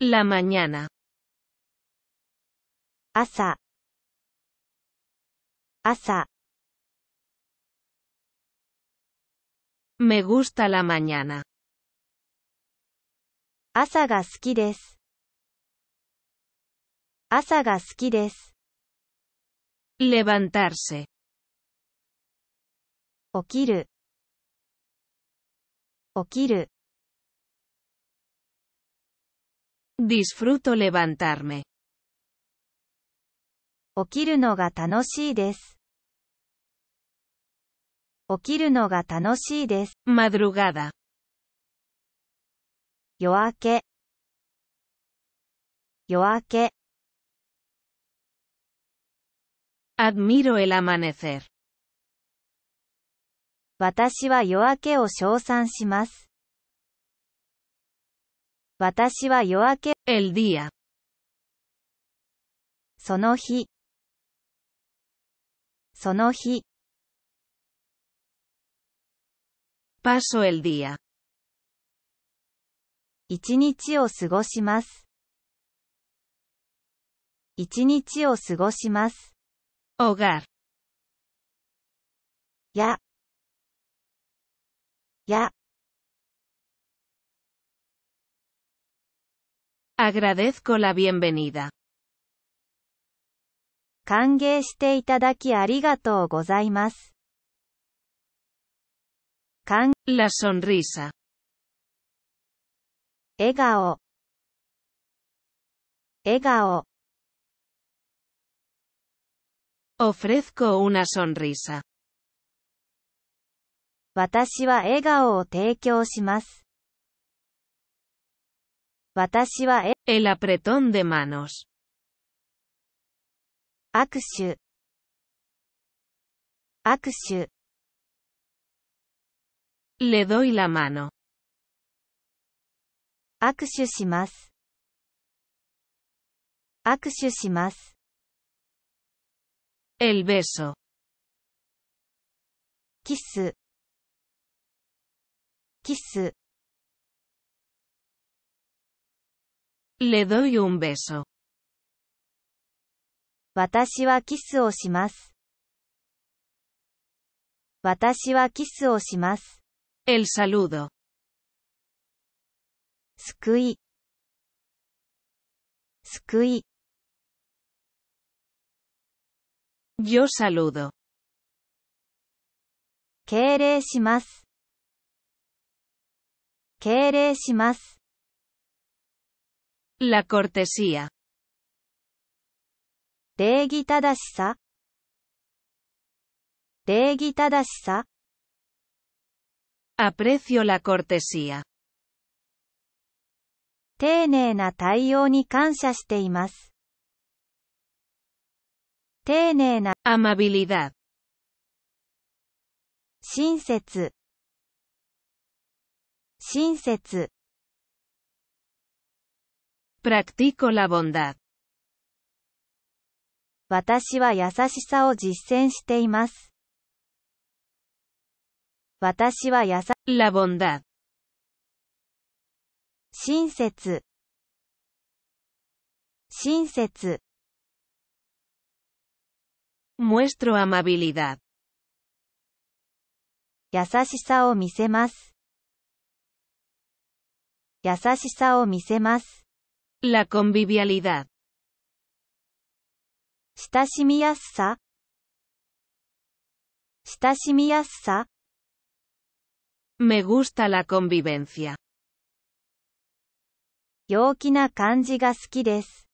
La mañana. Asa. Asa. Me gusta la mañana. Asa ga suki desu. Asa ga suki Levantarse. Okiru. Okiru. Disfruto levantarme. 起きるのが楽しいです。起きるのが楽しいです。madrugada。夜明け。夜明け。admiro el amanecer。私は夜明けを称賛します。私は夜明け el día その日その日 paso el día 一日を過ごします一日を過ごします hogar やや Agradezco la bienvenida. 歓迎していただきありがとうございます。歓 La sonrisa. Ofrezco una sonrisa. 私は笑顔を提供します。e El apretón de manos. Akushu. Le doy la mano. Akushu shimasu. Akushu shimasu. El beso. Kiss. Kiss. Le doy un beso. 私はキスをします。私はキスをします。El saludo. 救い。救い。Yo saludo. 敬礼します。敬礼します。La cortesía. 礼儀正しさ。礼儀正しさ。Aprecio la cortesía. 丁寧な対応に感謝しています。丁寧な amabilidad 親切親切 Practico la bondad. 私は優しさを実践しています。私は優し、la bondad. 親切、親切。muestro amabilidad. 優しさを見せます。優しさを見せます。La convivialidad. Shitashimiyassa. sa. Me gusta la convivencia. yokina kanji ga suki desu.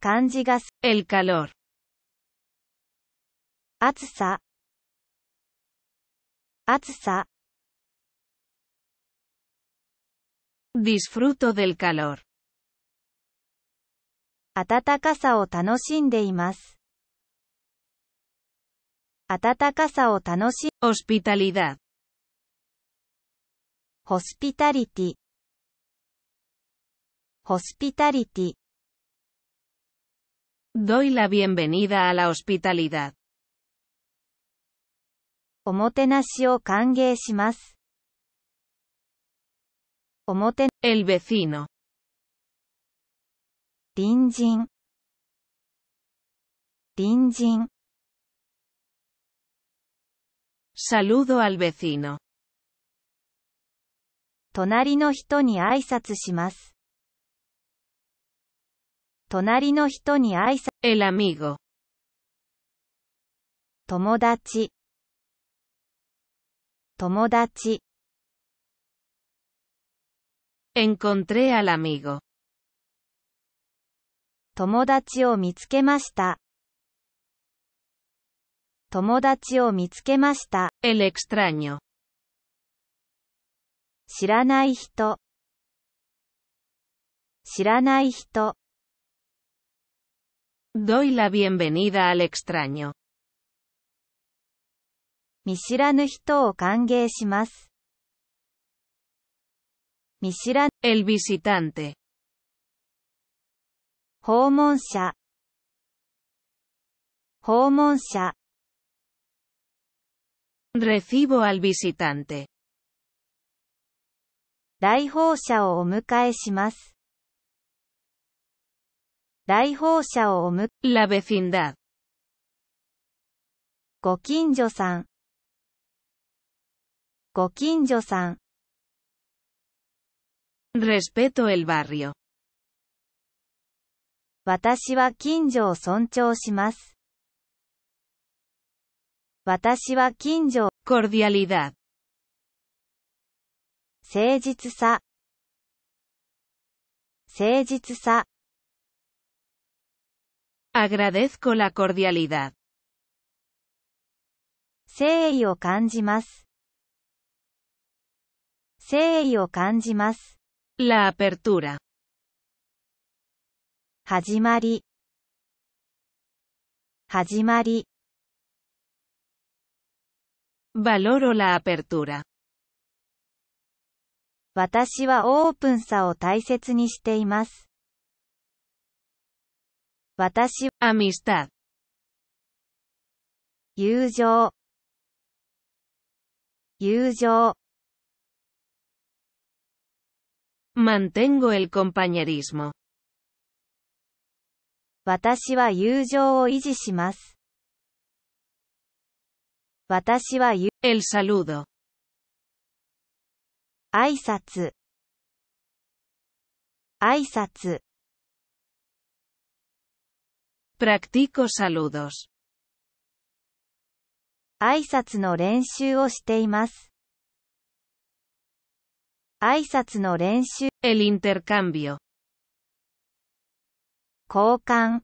kanji ga El calor. Atsusa. Atsusa. Disfruto del calor. Atatakasa o imasu. Atatakasa o tanoshin. Hospitalidad. Hospitality. Hospitality. Doy la bienvenida a la hospitalidad. Omotenashi o kangei 表 El vecino 隣人隣人 Saludo al vecino 隣の人に挨拶します隣の人に挨拶 El amigo 友達友達 Encontré al amigo. 友達を見つけました。友達を見つけました。El extraño. 知らない人。知らない人。Doy la bienvenida al extraño. 見知らぬ人を歓迎します。見知ら、el visitante。訪問者、訪問者。recibo al visitante。来訪者をお迎えします。来訪者をおむ、la vecindad。ご近所さん。ご近所さん。Respeto el barrio. 私は近所を尊重します。私は近所 cordialidad 誠実さ誠実さ agradezco la cordialidad 誠意を感じます誠意を感じます La apertura. 始まり始まり Valoro la apertura. 私はオープンさを大切にしています。私、amistad。友情、友情。Mantengo el compañerismo. 私は友情を維持します。私は友 El saludo. 挨拶挨拶 Practico saludos. 挨拶の練習をしています。挨拶の練習 El intercambio 交換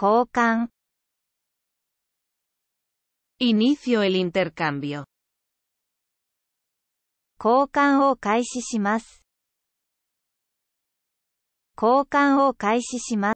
交換 Inicio el intercambio 交換を開始します交換を開始します